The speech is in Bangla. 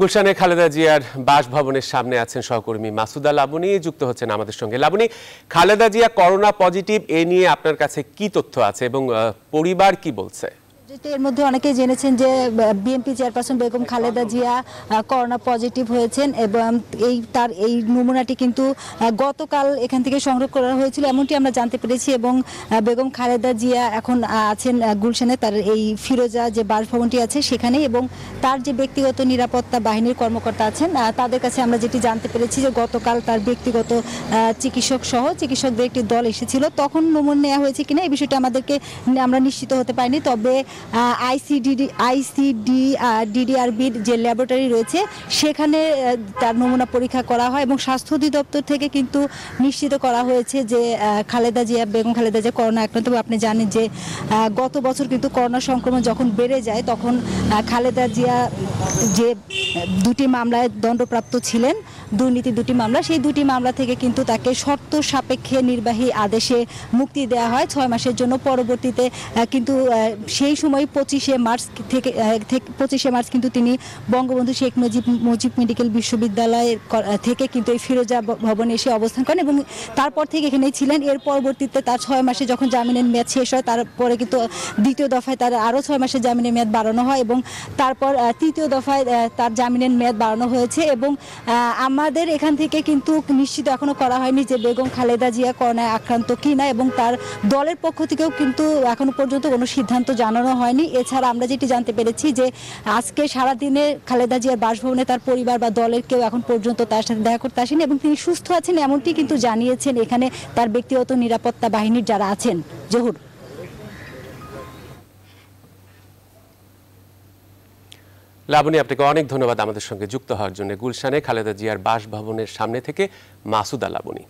গুলশানে খালেদা জিয়ার বাসভবনের সামনে আছেন সহকর্মী মাসুদা লাবণী যুক্ত হচ্ছেন আমাদের সঙ্গে লাবণী খালেদা জিয়া করোনা পজিটিভ এ নিয়ে আপনার কাছে কি তথ্য আছে এবং পরিবার কি বলছে এর মধ্যে অনেকেই জেনেছেন যে BNP chairperson Begum Khaleda Zia corona positive হয়েছেন এবং এই তার এই নমুনাটি কিন্তু গতকাল এখান থেকে সংগ্রহ করা হয়েছিল এমনটি আমরা জানতে পেরেছি এবং বেগম খালেদা জিয়া এখন আছেন গুলশানে তার এই ফিরোজা যে বাসভবনটি আছে সেখানে এবং তার যে ব্যক্তিগত নিরাপত্তা বাহিনীর কর্মকর্তা আছেন তাদের কাছে আমরা যেটি জানতে পেরেছি যে গতকাল তার ব্যক্তিগত চিকিৎসক সহ চিকিৎসকদের একটি দল এসেছিল তখন নমুনা নেওয়া হয়েছে কিনা এই বিষয়টা আমাদেরকে আমরা নিশ্চিত হতে পারিনি তবে আইসিডিডি আইসিডি ডিডিআরবির যে ল্যাবরেটরি রয়েছে সেখানে তার নমুনা পরীক্ষা করা হয় এবং স্বাস্থ্য অধিদপ্তর থেকে কিন্তু নিশ্চিত করা হয়েছে যে খালেদা জিয়া বেগম খালেদা জিয়া করোনা আক্রান্ত আপনি জানেন যে গত বছর কিন্তু করোনা সংক্রমণ যখন বেড়ে যায় তখন খালেদা জিয়া যে দুটি মামলায় দণ্ডপ্রাপ্ত ছিলেন দুর্নীতি দুটি মামলা সেই দুটি মামলা থেকে কিন্তু তাকে শর্ত সাপেক্ষে নির্বাহী আদেশে মুক্তি দেওয়া হয় ছয় মাসের জন্য পরবর্তীতে কিন্তু সেই সময় পঁচিশে মার্চ থেকে পঁচিশে মার্চ কিন্তু তিনি বঙ্গবন্ধু শেখ মুজিব মুজিব মেডিকেল বিশ্ববিদ্যালয়ের থেকে কিন্তু এই ফিরোজা ভবনে এসে অবস্থান করেন এবং তারপর থেকে এখানেই ছিলেন এর পরবর্তীতে তার ছয় মাসে যখন জামিনের মেয়াদ শেষ হয় তারপরে কিন্তু দ্বিতীয় দফায় তার আরও ছয় মাসে জামিনের মেয়াদ বাড়ানো হয় এবং তারপর তৃতীয় দফায় তার জামিনের মেয়াদ বাড়ানো হয়েছে এবং আমাদের এখান থেকে কিন্তু নিশ্চিত এখনো করা হয়নি যে বেগম খালেদা জিয়া করোনায় আক্রান্ত কিনা এবং তার দলের পক্ষ থেকেও কিন্তু এখনো পর্যন্ত কোনো সিদ্ধান্ত জানানো হয়নি এছাড়া আমরা যেটি জানতে পেরেছি যে আজকে সারাদিনে খালেদা জিয়ার বাসভবনে তার পরিবার বা দলের কেউ এখন পর্যন্ত তার সাথে দেখা করতে আসেনি এবং তিনি সুস্থ আছেন এমনটি কিন্তু জানিয়েছেন এখানে তার ব্যক্তিগত নিরাপত্তা বাহিনীর যারা আছেন জহুর লাবণী আপনাকে অনেক ধন্যবাদ আমাদের সঙ্গে যুক্ত হওয়ার জন্য গুলশানে খালেদা জিয়ার বাসভবনের সামনে থেকে মাসুদা লাবণী